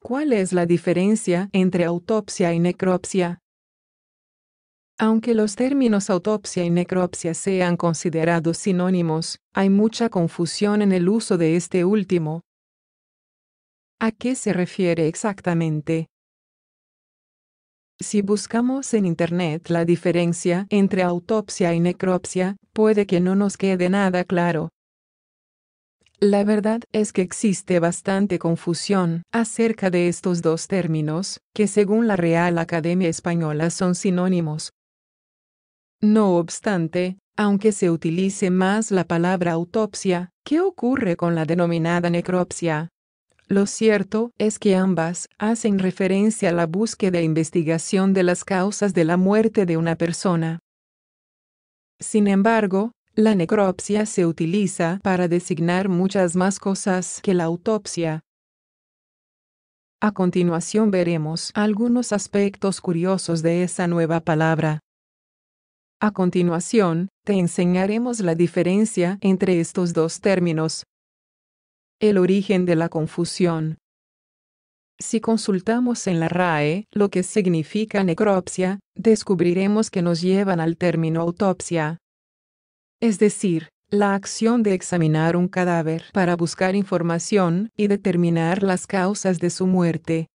¿Cuál es la diferencia entre autopsia y necropsia? Aunque los términos autopsia y necropsia sean considerados sinónimos, hay mucha confusión en el uso de este último. ¿A qué se refiere exactamente? Si buscamos en Internet la diferencia entre autopsia y necropsia, puede que no nos quede nada claro. La verdad es que existe bastante confusión acerca de estos dos términos, que según la Real Academia Española son sinónimos. No obstante, aunque se utilice más la palabra autopsia, ¿qué ocurre con la denominada necropsia? Lo cierto es que ambas hacen referencia a la búsqueda e investigación de las causas de la muerte de una persona. Sin embargo, la necropsia se utiliza para designar muchas más cosas que la autopsia. A continuación veremos algunos aspectos curiosos de esa nueva palabra. A continuación, te enseñaremos la diferencia entre estos dos términos. El origen de la confusión. Si consultamos en la RAE lo que significa necropsia, descubriremos que nos llevan al término autopsia. Es decir, la acción de examinar un cadáver para buscar información y determinar las causas de su muerte.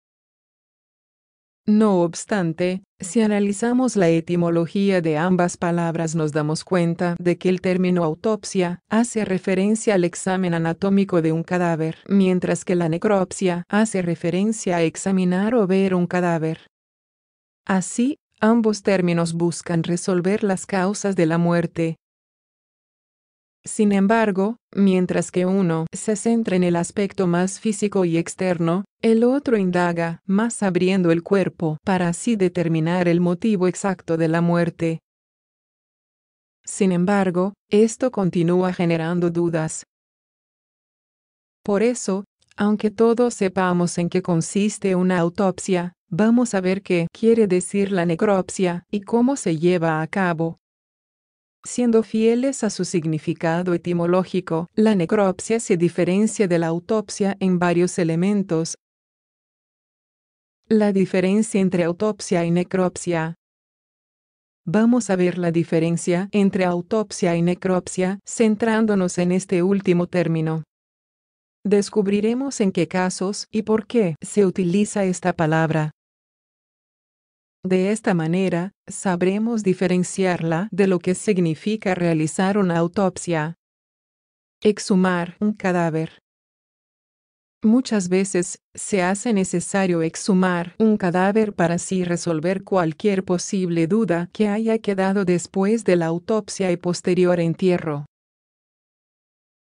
No obstante, si analizamos la etimología de ambas palabras nos damos cuenta de que el término autopsia hace referencia al examen anatómico de un cadáver, mientras que la necropsia hace referencia a examinar o ver un cadáver. Así, ambos términos buscan resolver las causas de la muerte, sin embargo, mientras que uno se centra en el aspecto más físico y externo, el otro indaga más abriendo el cuerpo para así determinar el motivo exacto de la muerte. Sin embargo, esto continúa generando dudas. Por eso, aunque todos sepamos en qué consiste una autopsia, vamos a ver qué quiere decir la necropsia y cómo se lleva a cabo. Siendo fieles a su significado etimológico, la necropsia se diferencia de la autopsia en varios elementos. La diferencia entre autopsia y necropsia. Vamos a ver la diferencia entre autopsia y necropsia, centrándonos en este último término. Descubriremos en qué casos y por qué se utiliza esta palabra. De esta manera, sabremos diferenciarla de lo que significa realizar una autopsia. Exhumar un cadáver. Muchas veces, se hace necesario exhumar un cadáver para así resolver cualquier posible duda que haya quedado después de la autopsia y posterior entierro.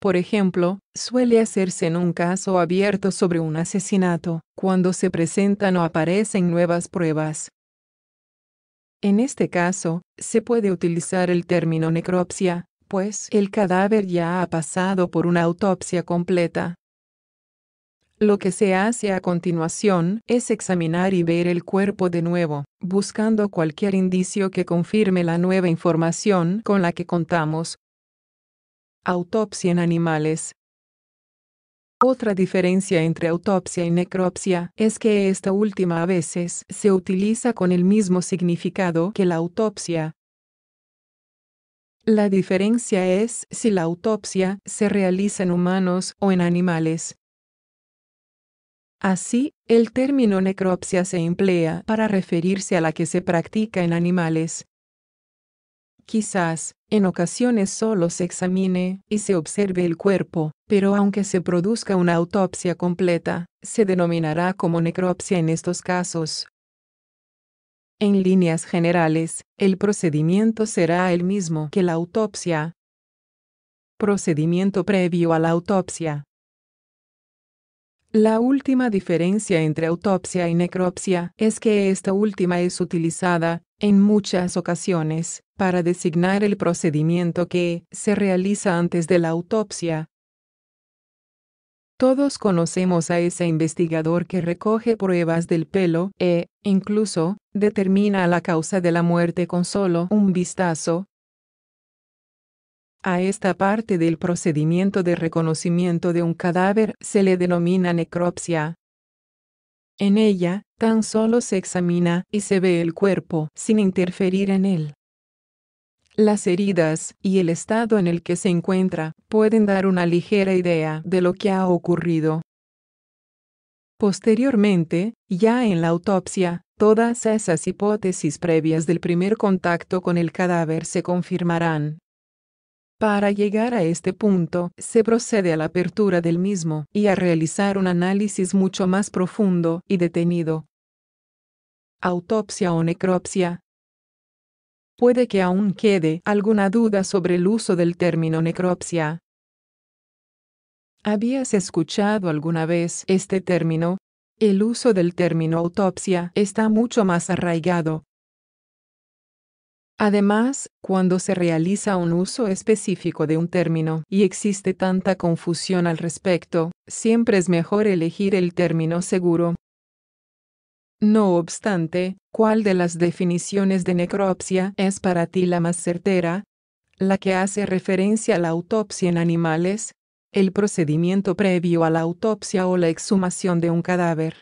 Por ejemplo, suele hacerse en un caso abierto sobre un asesinato, cuando se presentan o aparecen nuevas pruebas, en este caso, se puede utilizar el término necropsia, pues el cadáver ya ha pasado por una autopsia completa. Lo que se hace a continuación es examinar y ver el cuerpo de nuevo, buscando cualquier indicio que confirme la nueva información con la que contamos. Autopsia en animales. Otra diferencia entre autopsia y necropsia es que esta última a veces se utiliza con el mismo significado que la autopsia. La diferencia es si la autopsia se realiza en humanos o en animales. Así, el término necropsia se emplea para referirse a la que se practica en animales. Quizás, en ocasiones solo se examine y se observe el cuerpo, pero aunque se produzca una autopsia completa, se denominará como necropsia en estos casos. En líneas generales, el procedimiento será el mismo que la autopsia. Procedimiento previo a la autopsia. La última diferencia entre autopsia y necropsia es que esta última es utilizada en muchas ocasiones, para designar el procedimiento que se realiza antes de la autopsia. Todos conocemos a ese investigador que recoge pruebas del pelo e, incluso, determina la causa de la muerte con solo un vistazo. A esta parte del procedimiento de reconocimiento de un cadáver se le denomina necropsia. En ella, tan solo se examina y se ve el cuerpo sin interferir en él. Las heridas y el estado en el que se encuentra pueden dar una ligera idea de lo que ha ocurrido. Posteriormente, ya en la autopsia, todas esas hipótesis previas del primer contacto con el cadáver se confirmarán, para llegar a este punto, se procede a la apertura del mismo y a realizar un análisis mucho más profundo y detenido. Autopsia o necropsia. Puede que aún quede alguna duda sobre el uso del término necropsia. ¿Habías escuchado alguna vez este término? El uso del término autopsia está mucho más arraigado, Además, cuando se realiza un uso específico de un término y existe tanta confusión al respecto, siempre es mejor elegir el término seguro. No obstante, ¿cuál de las definiciones de necropsia es para ti la más certera? ¿La que hace referencia a la autopsia en animales? ¿El procedimiento previo a la autopsia o la exhumación de un cadáver?